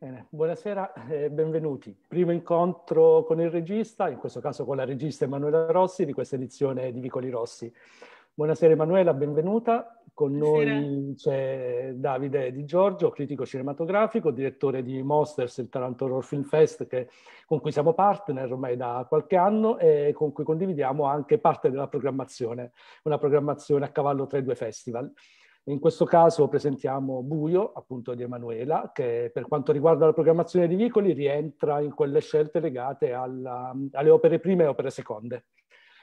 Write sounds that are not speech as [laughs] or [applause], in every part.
Bene, buonasera e benvenuti. Primo incontro con il regista, in questo caso con la regista Emanuela Rossi di questa edizione di Vicoli Rossi. Buonasera Emanuela, benvenuta. Con buonasera. noi c'è Davide Di Giorgio, critico cinematografico, direttore di Monsters, il Taranto Horror Film Fest, che, con cui siamo partner ormai da qualche anno e con cui condividiamo anche parte della programmazione, una programmazione a cavallo tra i due festival. In questo caso presentiamo Buio, appunto di Emanuela, che per quanto riguarda la programmazione di vicoli rientra in quelle scelte legate alla, alle opere prime e opere seconde.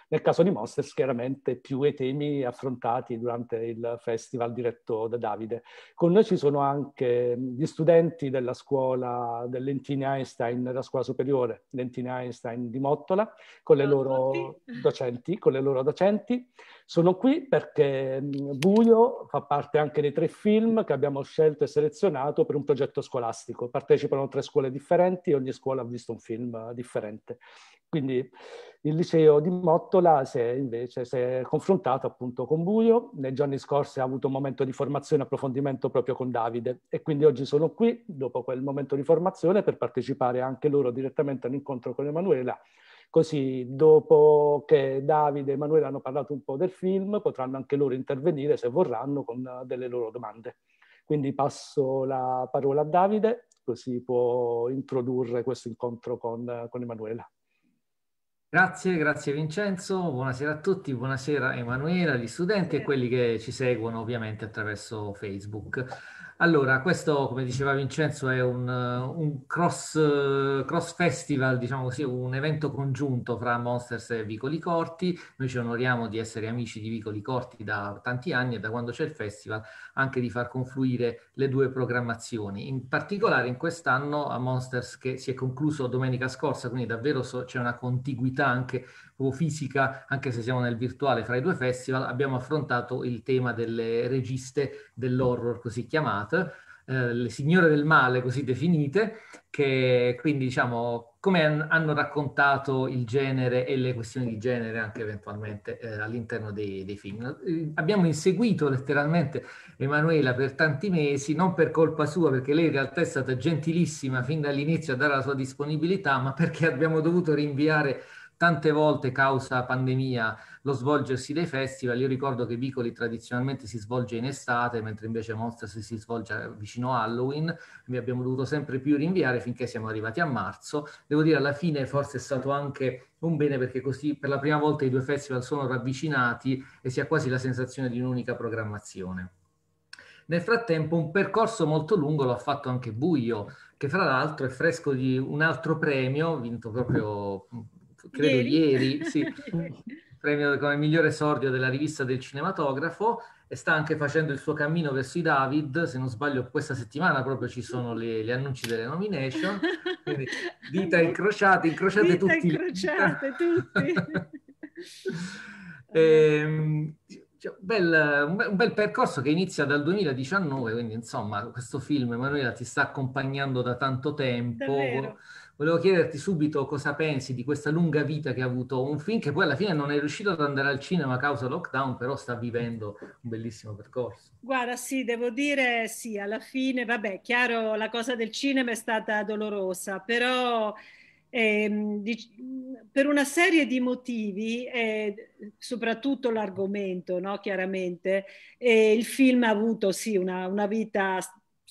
Nel caso di Monsters, chiaramente più i temi affrontati durante il festival diretto da Davide. Con noi ci sono anche mm, gli studenti della scuola del Lentini Einstein, della scuola superiore Lentini Einstein di Mottola, con le loro docenti, con le loro docenti. Sono qui perché mm, Buio fa parte anche dei tre film che abbiamo scelto e selezionato per un progetto scolastico. Partecipano tre scuole differenti e ogni scuola ha visto un film eh, differente. Quindi il liceo di Mottola si è invece si è confrontato appunto con Buio, nei giorni scorsi ha avuto un momento di formazione e approfondimento proprio con Davide e quindi oggi sono qui, dopo quel momento di formazione, per partecipare anche loro direttamente all'incontro con Emanuela. Così dopo che Davide e Emanuela hanno parlato un po' del film, potranno anche loro intervenire se vorranno con delle loro domande. Quindi passo la parola a Davide, così può introdurre questo incontro con, con Emanuela. Grazie, grazie Vincenzo, buonasera a tutti, buonasera Emanuela, gli studenti e quelli che ci seguono ovviamente attraverso Facebook. Allora, questo, come diceva Vincenzo, è un, eh, un cross, eh, cross, festival, diciamo così, un evento congiunto fra Monsters e Vicoli Corti. Noi ci onoriamo di essere amici di Vicoli Corti da tanti anni e da quando c'è il festival anche di far confluire le due programmazioni. In particolare in quest'anno a Monsters che si è concluso domenica scorsa, quindi davvero so, c'è una contiguità anche proprio fisica, anche se siamo nel virtuale fra i due festival, abbiamo affrontato il tema delle registe dell'horror così chiamate, eh, le signore del male così definite, che quindi diciamo come han, hanno raccontato il genere e le questioni di genere anche eventualmente eh, all'interno dei, dei film. Eh, abbiamo inseguito letteralmente Emanuela per tanti mesi, non per colpa sua, perché lei in realtà è stata gentilissima fin dall'inizio a dare la sua disponibilità, ma perché abbiamo dovuto rinviare tante volte causa pandemia lo svolgersi dei festival. Io ricordo che Vicoli tradizionalmente si svolge in estate, mentre invece Mostres si svolge eh, vicino a Halloween. Quindi abbiamo dovuto sempre più rinviare finché siamo arrivati a marzo. Devo dire, alla fine forse è stato anche un bene perché così per la prima volta i due festival sono ravvicinati e si ha quasi la sensazione di un'unica programmazione. Nel frattempo un percorso molto lungo l'ha fatto anche Buio, che fra l'altro è fresco di un altro premio vinto proprio credo ieri, ieri sì, [laughs] premio come migliore esordio della rivista del cinematografo e sta anche facendo il suo cammino verso i David, se non sbaglio questa settimana proprio ci sono le, gli annunci delle nomination, quindi [laughs] dita incrociate, incrociate dita tutti. Incrociate tutti. [laughs] e, ehm, cioè, un, bel, un bel percorso che inizia dal 2019, quindi insomma questo film Emanuela ti sta accompagnando da tanto tempo. Davvero Volevo chiederti subito cosa pensi di questa lunga vita che ha avuto un film che poi alla fine non è riuscito ad andare al cinema a causa lockdown, però sta vivendo un bellissimo percorso. Guarda, sì, devo dire sì, alla fine, vabbè, chiaro, la cosa del cinema è stata dolorosa, però ehm, dic- per una serie di motivi, eh, soprattutto l'argomento, no, chiaramente, eh, il film ha avuto sì una, una vita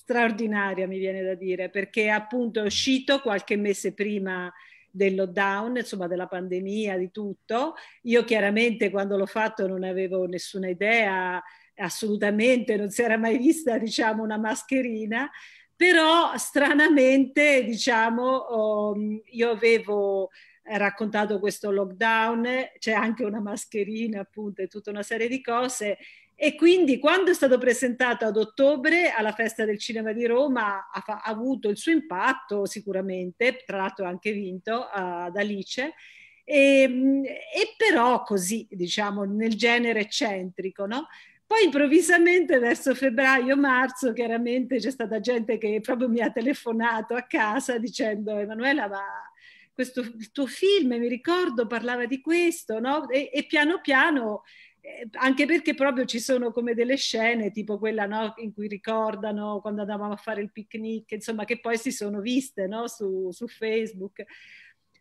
straordinaria, mi viene da dire, perché appunto è uscito qualche mese prima del lockdown, insomma della pandemia, di tutto. Io chiaramente quando l'ho fatto non avevo nessuna idea, assolutamente non si era mai vista diciamo una mascherina, però stranamente diciamo ehm, io avevo raccontato questo lockdown, c'è anche una mascherina appunto e tutta una serie di cose e quindi quando è stato presentato ad ottobre alla Festa del Cinema di Roma ha, fa- ha avuto il suo impatto sicuramente, tra l'altro ha anche vinto uh, ad Alice, e, ehm, e, però così diciamo nel genere eccentrico, no? Poi improvvisamente verso febbraio-marzo chiaramente c'è stata gente che proprio mi ha telefonato a casa dicendo Emanuela ma questo tuo film mi ricordo parlava di questo, no? e, e piano piano eh, anche perché proprio ci sono come delle scene, tipo quella no, in cui ricordano quando andavamo a fare il picnic, insomma, che poi si sono viste no, su, su, Facebook.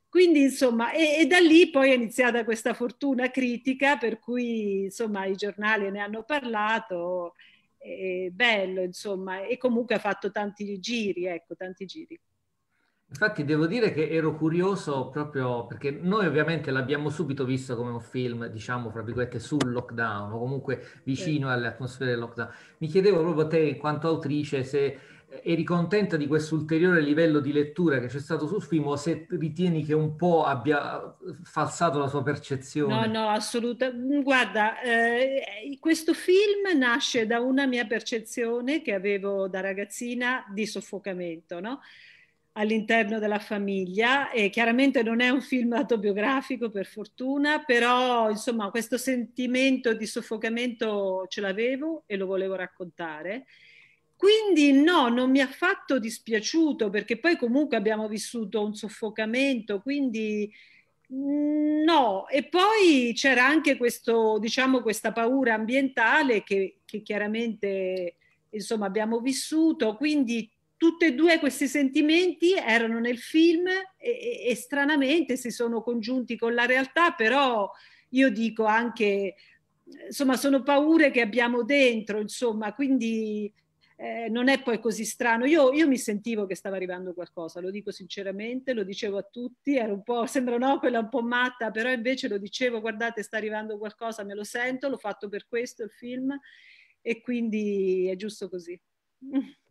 Quindi, insomma, e, e, da lì poi è iniziata questa fortuna critica, per cui, insomma, i giornali ne hanno parlato, è bello, insomma, e comunque ha fatto tanti giri, ecco, tanti giri. Infatti devo dire che ero curioso proprio perché noi ovviamente l'abbiamo subito visto come un film, diciamo, fra virgolette, sul lockdown o comunque vicino alle atmosfere del lockdown. Mi chiedevo proprio te, in quanto autrice, se eri contenta di questo ulteriore livello di lettura che c'è stato sul film o se ritieni che un po' abbia falsato la sua percezione? No, no, assolutamente. Guarda, eh, questo film nasce da una mia percezione che avevo da ragazzina di soffocamento, no? all'interno della famiglia e chiaramente non è un film autobiografico per fortuna, però insomma questo sentimento di soffocamento ce l'avevo e lo volevo raccontare. Quindi no, non mi ha affatto dispiaciuto perché poi comunque abbiamo vissuto un soffocamento, quindi mm, no. E poi c'era anche questo, diciamo, questa paura ambientale che, che chiaramente insomma, abbiamo vissuto, quindi tutti e due questi sentimenti erano nel film e, e, stranamente si sono congiunti con la realtà, però io dico anche, insomma, sono paure che abbiamo dentro, insomma, quindi eh, non è poi così strano. Io, io, mi sentivo che stava arrivando qualcosa, lo dico sinceramente, lo dicevo a tutti, ero un po', [laughs] sembra no, quella un po' matta, però invece lo dicevo, guardate, sta arrivando qualcosa, me lo sento, l'ho fatto per questo il film e quindi è giusto così. [laughs]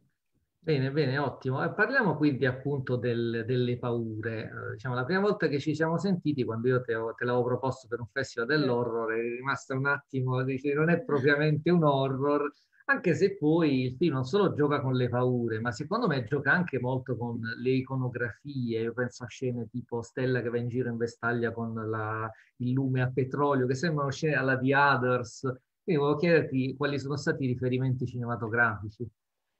Bene, bene, ottimo. Eh, parliamo quindi appunto del, delle paure. Eh, diciamo, la prima volta che ci siamo sentiti, quando io te, te l'avevo proposto per un festival dell'horror, è rimasta un attimo, dice, non è propriamente un horror, anche se poi il film non solo gioca con le paure, ma secondo me gioca anche molto con le iconografie. Io penso a scene tipo Stella che va in giro in vestaglia con la, il lume a petrolio, che sembrano scene alla The Others. Quindi volevo chiederti quali sono stati i riferimenti cinematografici.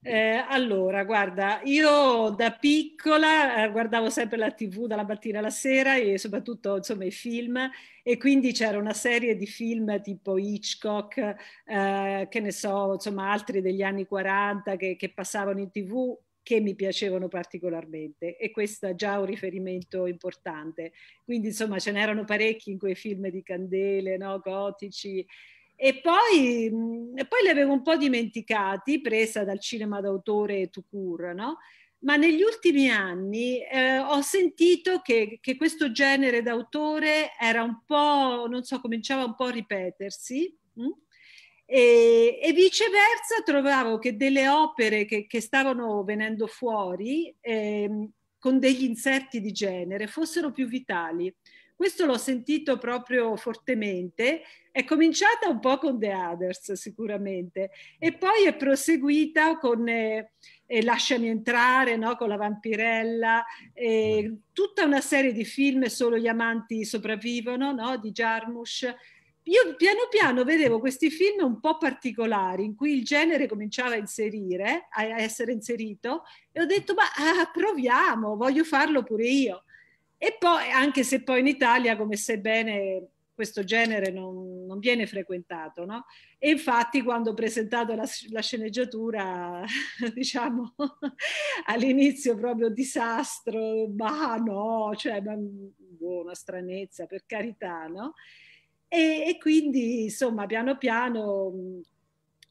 Eh, allora, guarda, io da piccola eh, guardavo sempre la tv dalla mattina alla sera e soprattutto insomma i film e quindi c'era una serie di film tipo Hitchcock, eh, che ne so, insomma altri degli anni 40 che, che passavano in tv che mi piacevano particolarmente e questo è già un riferimento importante. Quindi insomma ce n'erano parecchi in quei film di candele, no? gotici e poi, mm, e poi li avevo un po' dimenticati, presa dal cinema d'autore Tucur, no? ma negli ultimi anni eh, ho sentito che, che, questo genere d'autore era un po', non so, cominciava un po' a ripetersi mh? Mm? E, e, viceversa trovavo che delle opere che, che stavano venendo fuori eh, con degli inserti di genere fossero più vitali. Questo l'ho sentito proprio fortemente. È cominciata un po' con The Others sicuramente e poi è proseguita con eh, eh Lasciami entrare, no? con la vampirella, eh, tutta una serie di film, solo gli amanti sopravvivono, no? di Jarmusch io piano piano vedevo questi film un po' particolari in cui il genere cominciava a inserire, a essere inserito e ho detto ma ah, proviamo, voglio farlo pure io. E poi, anche se poi in Italia, come sai bene, questo genere non, non viene frequentato, no? E infatti quando ho presentato la, la sceneggiatura, [laughs] diciamo, [laughs] all'inizio proprio disastro, ma no, cioè ma, boh, una stranezza, per carità, no? E, e, quindi, insomma, piano piano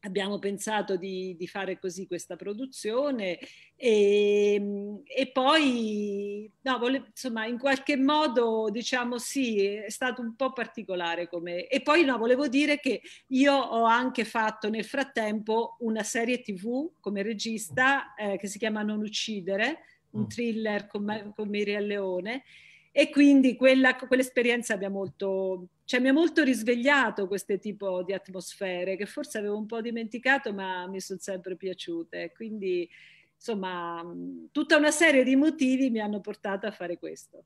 abbiamo pensato di, di, fare così questa produzione e, ehm, e poi no, vole, insomma in qualche modo diciamo sì è stato un po' particolare come e poi no volevo dire che io ho anche fatto nel frattempo una serie tv come regista eh, che si chiama Non uccidere un mm. thriller con, con Miria Leone e quindi quella, quell'esperienza mi ha, molto, cioè mi ha molto risvegliato questo tipo di atmosfere che forse avevo un po' dimenticato ma mi sono sempre piaciute. Quindi insomma tutta una serie di motivi mi hanno portato a fare questo.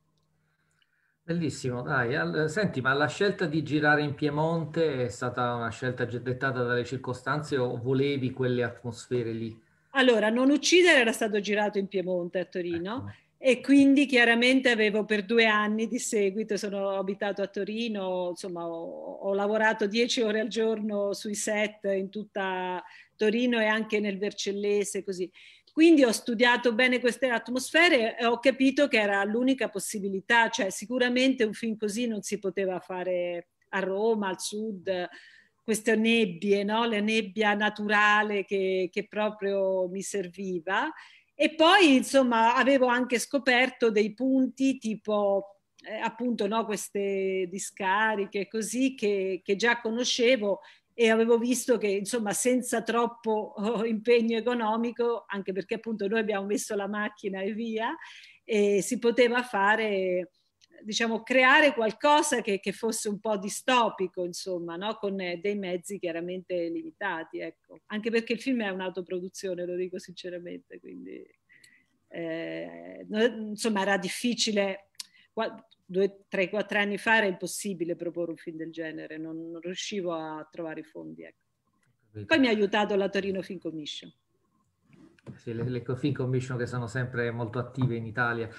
Bellissimo, dai. Senti, ma la scelta di girare in Piemonte è stata una scelta dettata dalle circostanze o volevi quelle atmosfere lì? Allora, Non uccidere era stato girato in Piemonte a Torino. Ecco e quindi chiaramente avevo per due anni di seguito, sono abitato a Torino, insomma ho, ho lavorato dieci ore al giorno sui set in tutta Torino e anche nel Vercellese così. Quindi ho studiato bene queste atmosfere e ho capito che era l'unica possibilità, cioè sicuramente un film così non si poteva fare a Roma, al sud, queste nebbie, no? la nebbia naturale che, che proprio mi serviva e poi, insomma, avevo anche scoperto dei punti tipo eh, appunto no, queste discariche così che, che, già conoscevo e avevo visto che insomma senza troppo oh, impegno economico, anche perché appunto noi abbiamo messo la macchina e via, eh, si poteva fare diciamo, creare qualcosa che, che, fosse un po' distopico, insomma, no? con eh, dei mezzi chiaramente limitati. Ecco. Anche perché il film è un'autoproduzione, lo dico sinceramente, quindi eh, insomma era difficile. Due, tre, quattro anni fa era impossibile proporre un film del genere, non, non riuscivo a trovare i fondi. Ecco. Poi mi ha aiutato la Torino Film Commission. Sì, le, le Film Commission che sono sempre molto attive in Italia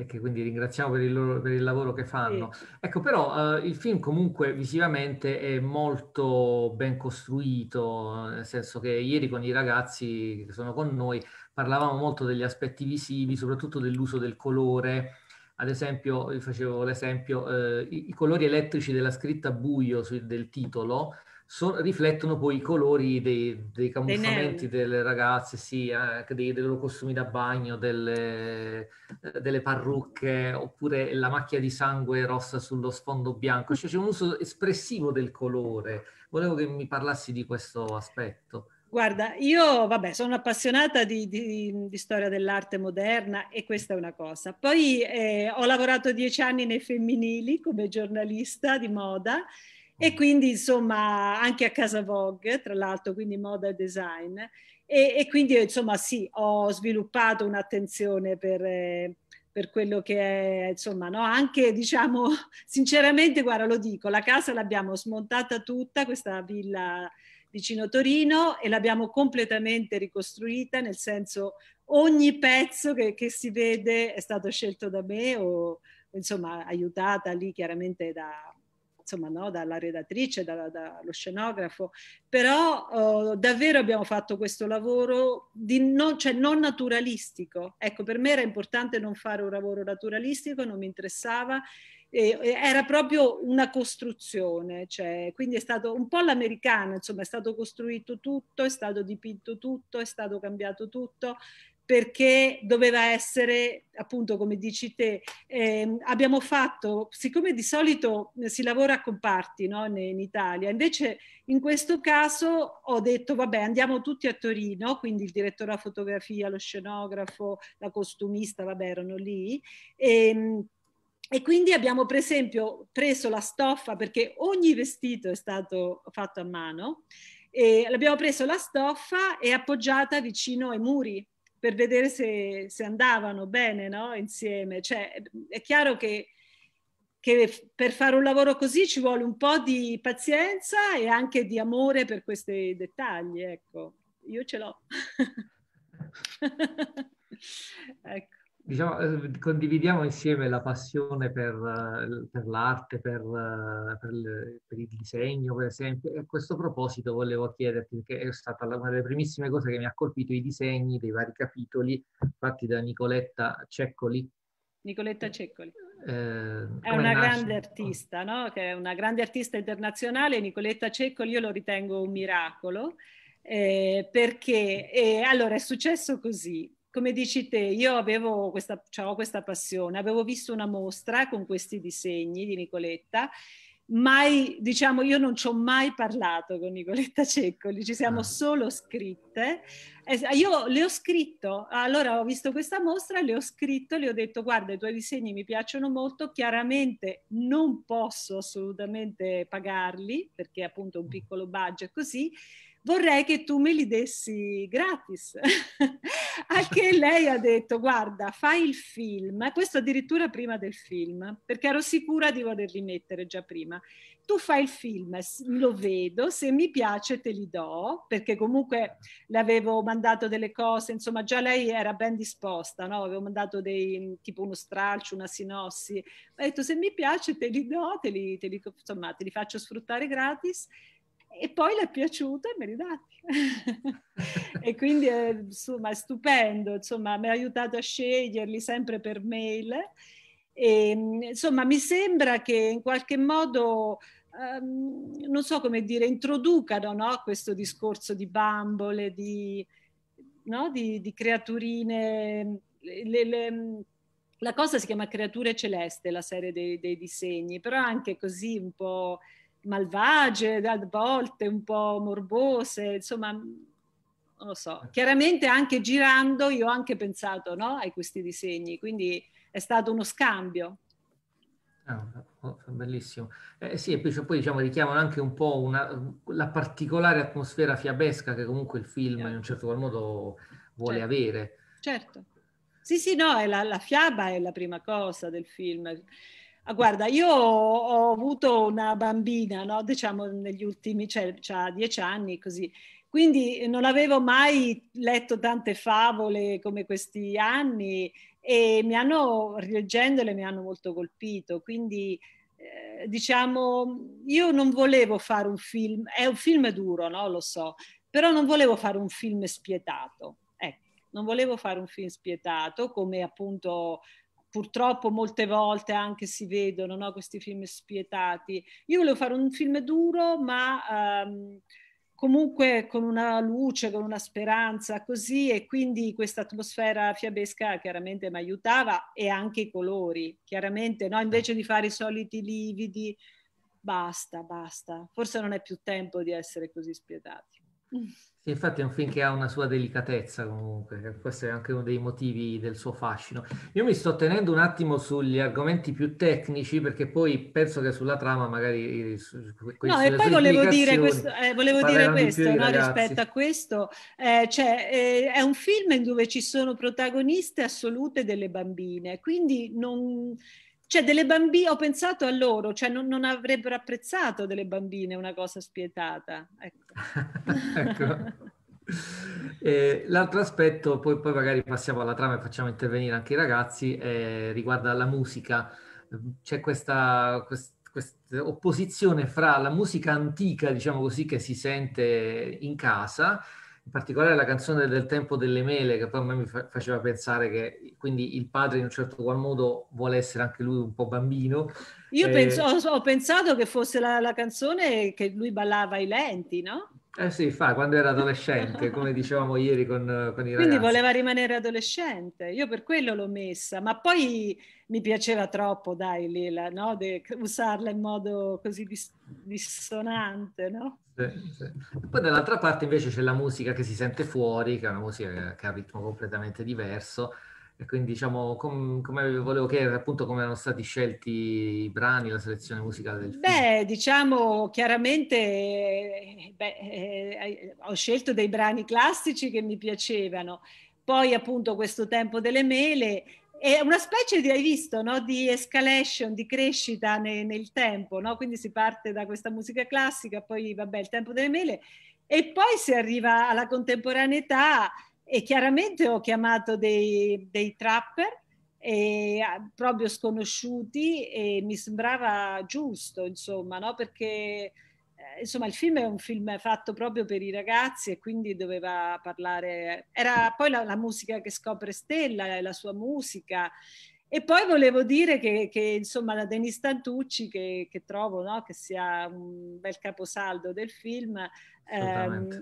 e che quindi ringraziamo per il, loro, per il lavoro che fanno. Sì. Ecco, però eh, il film comunque visivamente è molto ben costruito, nel senso che ieri con i ragazzi che sono con noi parlavamo molto degli aspetti visivi, soprattutto dell'uso del colore. Ad esempio, vi facevo l'esempio, eh, i, i, colori elettrici della scritta buio su, del titolo so, riflettono poi i colori dei, dei camuffamenti delle ragazze, sì, anche eh, dei, dei loro costumi da bagno, delle, eh, delle, parrucche, oppure la macchia di sangue rossa sullo sfondo bianco. Cioè, c'è un uso espressivo del colore. Volevo che mi parlassi di questo aspetto. Guarda, io vabbè, sono appassionata di, di, di, storia dell'arte moderna e questa è una cosa. Poi eh, ho lavorato dieci anni nei femminili come giornalista di moda e quindi insomma anche a Casa Vogue, tra l'altro, quindi moda e design. E, e quindi insomma sì, ho sviluppato un'attenzione per... Eh, per quello che è, insomma, no? anche diciamo, [laughs] sinceramente, guarda, lo dico, la casa l'abbiamo smontata tutta, questa villa vicino Torino, e l'abbiamo completamente ricostruita, nel senso ogni pezzo che, che si vede è stato scelto da me o, insomma, aiutata lì chiaramente da, insomma, no, dalla redattrice, dallo da, da, scenografo, però eh, davvero abbiamo fatto questo lavoro non, cioè non naturalistico. Ecco, per me era importante non fare un lavoro naturalistico, non mi interessava era proprio una costruzione, cioè, quindi è stato un po' l'americano, insomma è stato costruito tutto, è stato dipinto tutto, è stato cambiato tutto, perché doveva essere, appunto, come dici te, eh, abbiamo fatto, siccome di solito si lavora a comparti no, in Italia, invece in questo caso ho detto, vabbè, andiamo tutti a Torino, quindi il direttore della fotografia, lo scenografo, la costumista, vabbè, erano lì. E, ehm, e quindi abbiamo per esempio preso la stoffa, perché ogni vestito è stato fatto a mano, e abbiamo preso la stoffa e appoggiata vicino ai muri per vedere se, se andavano bene no? insieme. Cioè, è chiaro che, che, per fare un lavoro così ci vuole un po' di pazienza e anche di amore per questi dettagli. Ecco, io ce l'ho. [laughs] ecco diciamo, eh, condividiamo insieme la passione per, eh, per l'arte, per, eh, per, per, il disegno, per esempio. E a questo proposito volevo chiederti, perché è stata una delle primissime cose che mi ha colpito, i disegni dei vari capitoli fatti da Nicoletta Ceccoli. Nicoletta Ceccoli. Eh, è una nasce? grande artista, no? Che è una grande artista internazionale. Nicoletta Ceccoli io lo ritengo un miracolo. Eh, perché eh, allora è successo così come dici te, io avevo questa, cioè questa passione, avevo visto una mostra con questi disegni di Nicoletta mai, diciamo, io non ci ho mai parlato con Nicoletta Ceccoli, ci siamo ah. solo scritte. Io le ho scritto, allora ho visto questa mostra, le ho scritto, le ho detto guarda i tuoi disegni mi piacciono molto, chiaramente non posso assolutamente pagarli perché appunto un mm. piccolo budget così, vorrei che tu me li dessi gratis. Al [laughs] che lei ha detto, guarda, fai il film, questo addirittura prima del film, perché ero sicura di volerli mettere già prima. Tu fai il film, lo vedo, se mi piace te li do, perché comunque le avevo mandato delle cose, insomma già lei era ben disposta, no? avevo mandato dei, tipo uno stralcio, una sinossi, ha detto se mi piace te li do, te li, te li, insomma, te li faccio sfruttare gratis e poi le è piaciuta e me li dati. [laughs] e quindi è, eh, insomma, è stupendo, insomma, mi ha aiutato a sceglierli sempre per mail. E, insomma, mi sembra che in qualche modo, um, non so come dire, introducano no, questo discorso di bambole, di, no, di, di creaturine. Le, le, la cosa si chiama Creature Celeste, la serie dei, dei disegni, però anche così un po' malvagie, a volte un po' morbose, insomma, non lo so. Chiaramente anche girando io ho anche pensato no, a questi disegni, quindi è stato uno scambio. Ah, oh, oh, bellissimo. Eh, sì, e poi, diciamo, richiamano anche un po' una, la particolare atmosfera fiabesca che comunque il film certo. in un certo qual modo vuole certo. avere. Certo. Sì, sì, no, la, la fiaba è la prima cosa del film. Ah, guarda, io ho avuto una bambina, no? diciamo negli ultimi, cioè, cioè dieci anni così, quindi non avevo mai letto tante favole come questi anni e mi hanno, rileggendole, mi hanno molto colpito. Quindi, eh, diciamo, io non volevo fare un film, è un film duro, no? lo so, però non volevo fare un film spietato Ecco, non volevo fare un film spietato come appunto purtroppo molte volte anche si vedono no? questi film spietati. Io volevo fare un film duro, ma ehm, comunque con una luce, con una speranza così e quindi questa atmosfera fiabesca chiaramente mi aiutava e anche i colori, chiaramente, no? invece di fare i soliti lividi, basta, basta, forse non è più tempo di essere così spietati. Sì, infatti è un film che ha una sua delicatezza comunque, questo è anche uno dei motivi del suo fascino. Io mi sto tenendo un attimo sugli argomenti più tecnici perché poi penso che sulla trama magari... Su, no, e poi volevo dire questo, eh, volevo dire questo no, rispetto a questo, eh, cioè, eh, è un film in dove ci sono protagoniste assolute delle bambine, quindi non cioè, delle bambine, ho pensato a loro, cioè non, non avrebbero apprezzato delle bambine una cosa spietata. Ecco. [laughs] ecco. Eh, l'altro aspetto, poi, poi, magari passiamo alla trama e facciamo intervenire anche i ragazzi, eh, riguarda la musica. C'è questa, quest, questa, opposizione fra la musica antica, diciamo così, che si sente in casa in particolare la canzone del tempo delle mele che poi a me mi fa- faceva pensare che quindi il padre in un certo qual modo vuole essere anche lui un po' bambino. Io eh, penso, ho, pensato che fosse la, la, canzone che lui ballava ai lenti, no? Eh sì, fa quando era adolescente, [laughs] come dicevamo ieri con, con i ragazzi. Quindi voleva rimanere adolescente, io per quello l'ho messa, ma poi mi piaceva troppo, dai Lila, no? De, usarla in modo così dis- dissonante, no? Sì, sì. Poi dall'altra parte invece c'è la musica che si sente fuori, che è una musica che ha un ritmo completamente diverso. E quindi diciamo com- come volevo chiedere appunto come erano stati scelti i brani, la selezione musicale del film. Beh, diciamo chiaramente eh, beh, eh, ho scelto dei brani classici che mi piacevano. Poi appunto questo tempo delle mele è una specie di, hai visto, no? di escalation, di crescita ne, nel tempo, no? quindi si parte da questa musica classica, poi vabbè il tempo delle mele e poi si arriva alla contemporaneità e chiaramente ho chiamato dei, dei trapper eh, proprio sconosciuti e mi sembrava giusto, insomma, no? perché insomma il film è un film fatto proprio per i ragazzi e quindi doveva parlare, era poi la, la musica che scopre Stella, eh, la sua musica e poi volevo dire che, che insomma, la Denise Tantucci, che, che trovo no? che sia un bel caposaldo del film, ehm, è,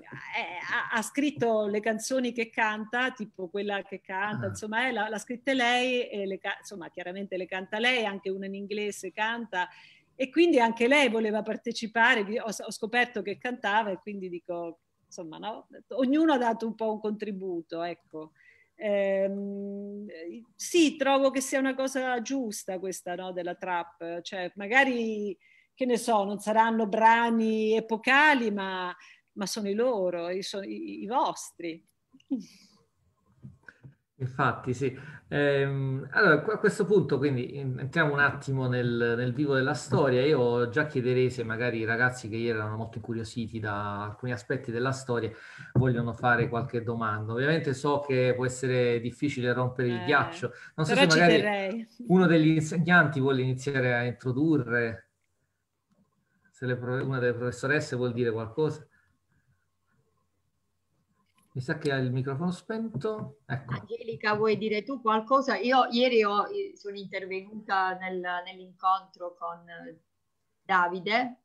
ha, ha, scritto le canzoni che canta, tipo quella che canta, ah. insomma, eh, l'ha, l'ha scritta lei, e le, insomma, chiaramente le canta lei, anche una in inglese canta, e quindi anche lei voleva partecipare, ho, ho scoperto che cantava e quindi dico, insomma, no? ognuno ha dato un po' un contributo, ecco. Ehm, sì, trovo che sia una cosa giusta questa no, della trap, cioè magari, che ne so, non saranno brani epocali, ma, ma sono i loro, i, i, i vostri. Infatti, sì. Ehm, allora, a questo punto, quindi, entriamo un attimo nel, nel, vivo della storia. Io già chiederei se magari i ragazzi che ieri erano molto incuriositi da alcuni aspetti della storia vogliono fare qualche domanda. Ovviamente so che può essere difficile rompere eh, il ghiaccio. Non so se magari terrei. uno degli insegnanti vuole iniziare a introdurre, se le, una delle professoresse vuol dire qualcosa. Mi sa che ha il microfono spento. Ecco. Angelica, vuoi dire tu qualcosa? Io ieri ho, eh, sono intervenuta nel, nell'incontro con eh, Davide,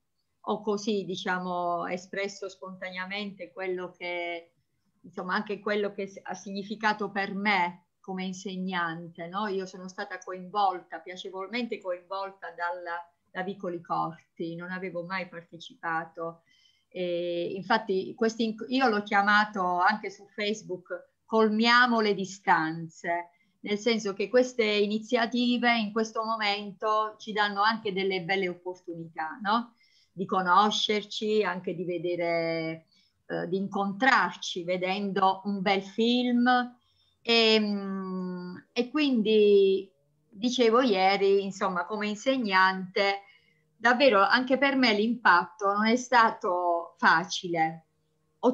ho così, diciamo, espresso spontaneamente quello che, insomma, anche quello che ha significato per me come insegnante, no? Io sono stata coinvolta, piacevolmente coinvolta dal, da Vicoli Corti, non avevo mai partecipato e infatti questi, io l'ho chiamato anche su Facebook colmiamo le distanze, nel senso che queste iniziative in questo momento ci danno anche delle belle opportunità, no? di conoscerci, anche di vedere, eh, di incontrarci vedendo un bel film. E, ehm, e quindi, dicevo ieri, insomma, come insegnante, davvero anche per me l'impatto non è stato facile,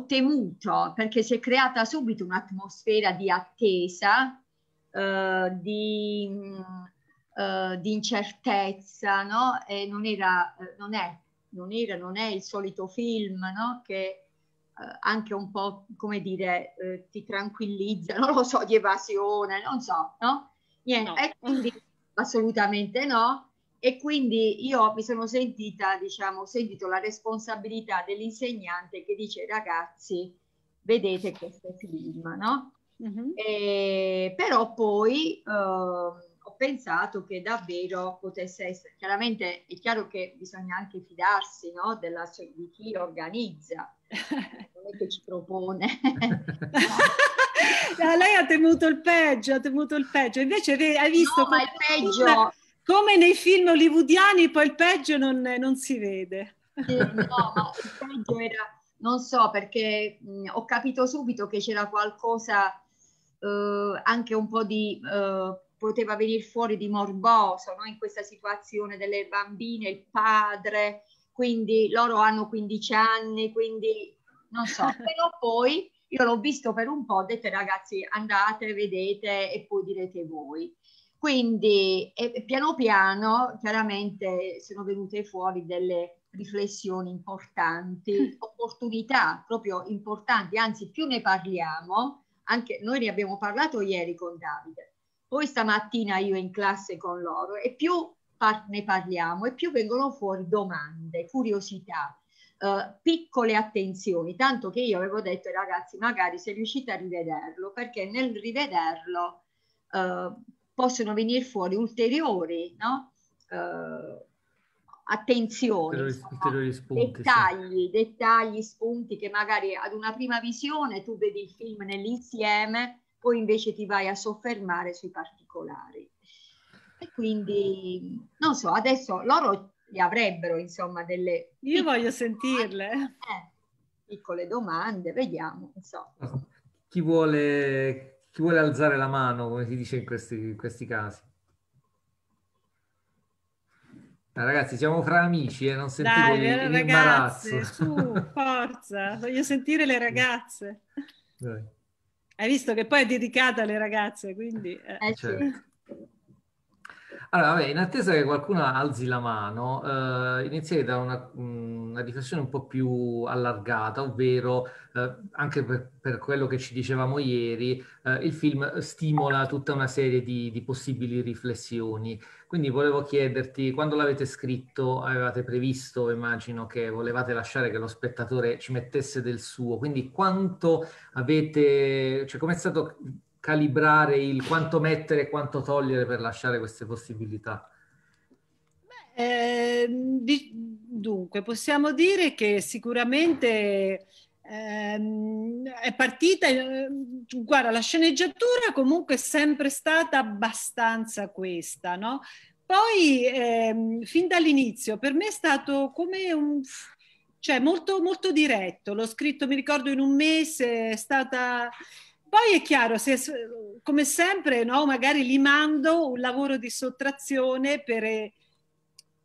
temuto perché si è creata subito un'atmosfera di attesa, eh, di, mm, eh, di, incertezza, no? E non era, eh, non è, non era, non è il solito film, no? Che eh, anche un po', come dire, eh, ti tranquillizza, [laughs] non lo so, di evasione, non so, no? Niente, no. quindi assolutamente no e quindi io mi sono sentita, diciamo, ho sentito la responsabilità dell'insegnante che dice ragazzi, vedete questo film, no? Mm-hmm. E, però poi eh, ho pensato che davvero potesse essere, chiaramente è chiaro che bisogna anche fidarsi no? Della, cioè, di chi organizza, [laughs] non è che ci propone. [laughs] no, lei ha temuto il peggio, ha temuto il peggio, invece hai visto... No, ma il peggio... Film come nei film hollywoodiani poi il peggio non, non si vede. Eh, no, ma il peggio era, non so, perché mh, mm, ho capito subito che c'era qualcosa eh, anche un po' di... Eh, poteva venire fuori di morboso no? in questa situazione delle bambine, il padre, quindi loro hanno 15 anni, quindi non so, [laughs] però poi io l'ho visto per un po', ho detto ragazzi andate, vedete e poi direte voi. Quindi eh, piano piano chiaramente sono venute fuori delle riflessioni importanti, mm. opportunità proprio importanti, anzi più ne parliamo, anche noi ne abbiamo parlato ieri con Davide, poi stamattina io in classe con loro e più par- ne parliamo e più vengono fuori domande, curiosità, eh, piccole attenzioni, tanto che io avevo detto ai ragazzi magari se riuscite a rivederlo perché nel rivederlo eh, possono venire fuori ulteriori no? eh, attenzioni, ulteriori, ulteriori spunti, dettagli, sì. dettagli, spunti che magari ad una prima visione tu vedi il film nell'insieme, poi invece ti vai a soffermare sui particolari. E quindi, non so, adesso loro li avrebbero, insomma, delle... Io voglio sentirle. Eh, piccole domande, vediamo, insomma. Chi vuole chi vuole alzare la mano, come si dice in questi, in questi casi? Ah, ragazzi, siamo fra amici e eh, non sentite Dai, l'imbarazzo. Su, [laughs] forza, voglio sentire le ragazze. Dai. Hai visto che poi è dedicata alle ragazze, quindi... Eh, eh certo. Allora, vabbè, in attesa che qualcuno alzi la mano, eh, inizierei da una, mm, una, riflessione un po' più allargata, ovvero eh, anche per, per, quello che ci dicevamo ieri, eh, il film stimola tutta una serie di, di possibili riflessioni. Quindi volevo chiederti, quando l'avete scritto, avevate previsto, immagino che volevate lasciare che lo spettatore ci mettesse del suo, quindi quanto avete, cioè come è stato calibrare il quanto mettere e quanto togliere per lasciare queste possibilità? Eh, di, dunque, possiamo dire che sicuramente ehm, è partita, eh, guarda, la sceneggiatura comunque è sempre stata abbastanza questa, no? Poi, ehm, fin dall'inizio, per me è stato come un... cioè molto, molto diretto, l'ho scritto, mi ricordo, in un mese, è stata poi è chiaro, se, come sempre, no, magari li mando un lavoro di sottrazione per, eh,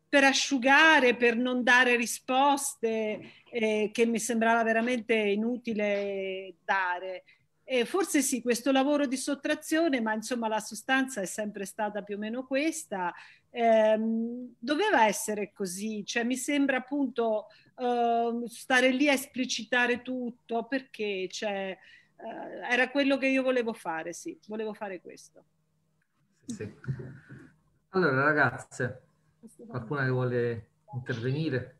per asciugare, per non dare risposte eh, che mi sembrava veramente inutile dare. E forse sì, questo lavoro di sottrazione, ma insomma la sostanza è sempre stata più o meno questa, ehm, doveva essere così, cioè mi sembra appunto eh, stare lì a esplicitare tutto perché cioè, eh, era quello che io volevo fare, sì, volevo fare questo. Sì, Allora ragazze, qualcuna che vuole intervenire?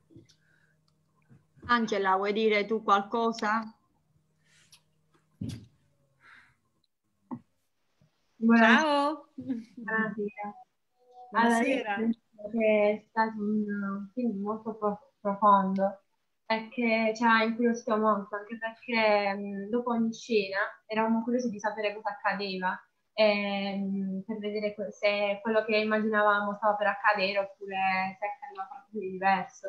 Angela, vuoi dire tu qualcosa? Buonasera. Ciao! Buonasera. Buonasera. Allora, è stato un film molto profondo che ci ha incuriosito molto, anche perché dopo ogni scena eravamo curiosi di sapere cosa accadeva, e, ehm, per vedere se quello che immaginavamo stava per accadere oppure se accadeva qualcosa di diverso.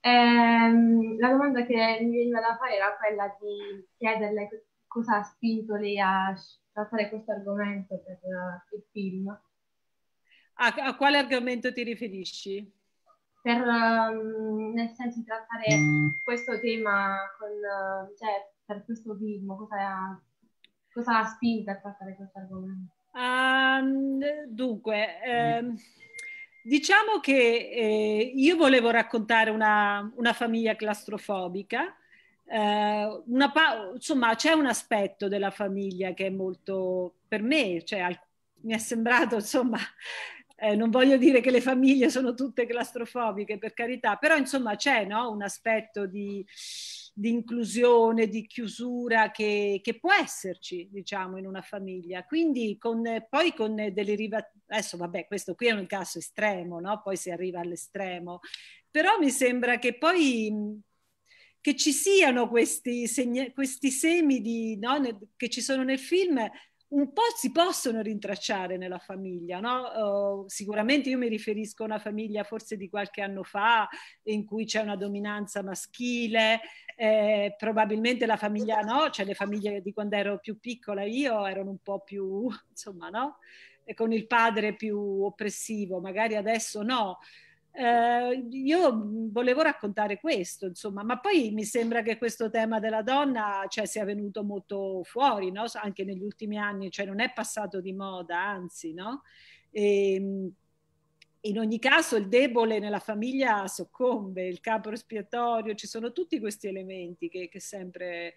E, ehm, la domanda che mi veniva da fare era quella di chiederle cosa ha spinto lei a trattare questo argomento per il film. A, a quale argomento ti riferisci? per um, nel senso di trattare questo tema con, cioè, per questo film, cosa, cosa ha spinto a trattare questo argomento? Um, dunque, mm. ehm, diciamo che eh, io volevo raccontare una, una famiglia claustrofobica. Eh, una pa- insomma, c'è un aspetto della famiglia che è molto per me, cioè, al- mi è sembrato insomma eh, non voglio dire che le famiglie sono tutte claustrofobiche, per carità, però insomma c'è no? un aspetto di, di, inclusione, di chiusura che, che, può esserci, diciamo, in una famiglia. Quindi con, poi con delle riva... Adesso vabbè, questo qui è un caso estremo, no? Poi si arriva all'estremo. Però mi sembra che poi che ci siano questi, segne, questi semi di, no? che ci sono nel film un po' si possono rintracciare nella famiglia, no? uh, sicuramente io mi riferisco a una famiglia forse di qualche anno fa in cui c'è una dominanza maschile, eh, probabilmente la famiglia no, cioè le famiglie di quando ero più piccola io erano un po' più, insomma, no? E con il padre più oppressivo, magari adesso no. Eh, io volevo raccontare questo, insomma, ma poi mi sembra che questo tema della donna cioè, sia venuto molto fuori, no? anche negli ultimi anni, cioè non è passato di moda, anzi, no? E, ehm, in ogni caso il debole nella famiglia soccombe, il capo espiatorio, ci sono tutti questi elementi che, che sempre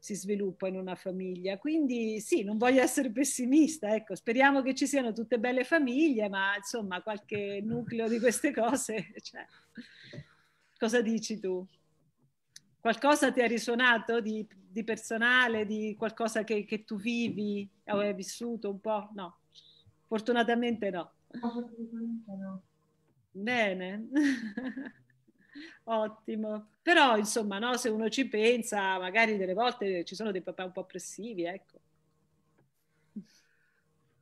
si sviluppa in una famiglia. Quindi sì, non voglio essere pessimista, ecco, speriamo che ci siano tutte belle famiglie, ma insomma qualche nucleo di queste cose. [laughs] Cioè. Cosa dici tu? Qualcosa ti ha risuonato di, di personale, di qualcosa che, che tu vivi o hai vissuto un po'? No, fortunatamente no. Fortunatamente no. Bene. [laughs] Ottimo. Però, insomma, no, se uno ci pensa, magari delle volte ci sono dei papà un po' oppressivi, ecco.